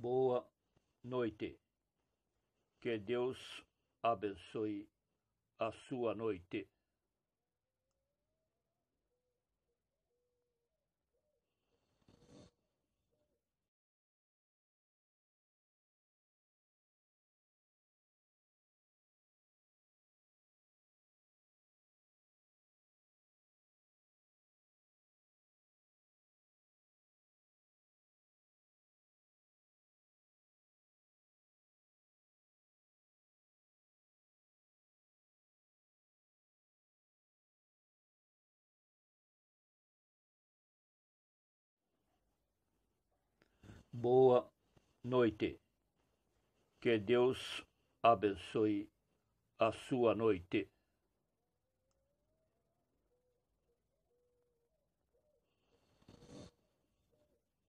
boa noite. Que Deus abençoe a sua noite. boa noite. Que Deus abençoe a sua noite.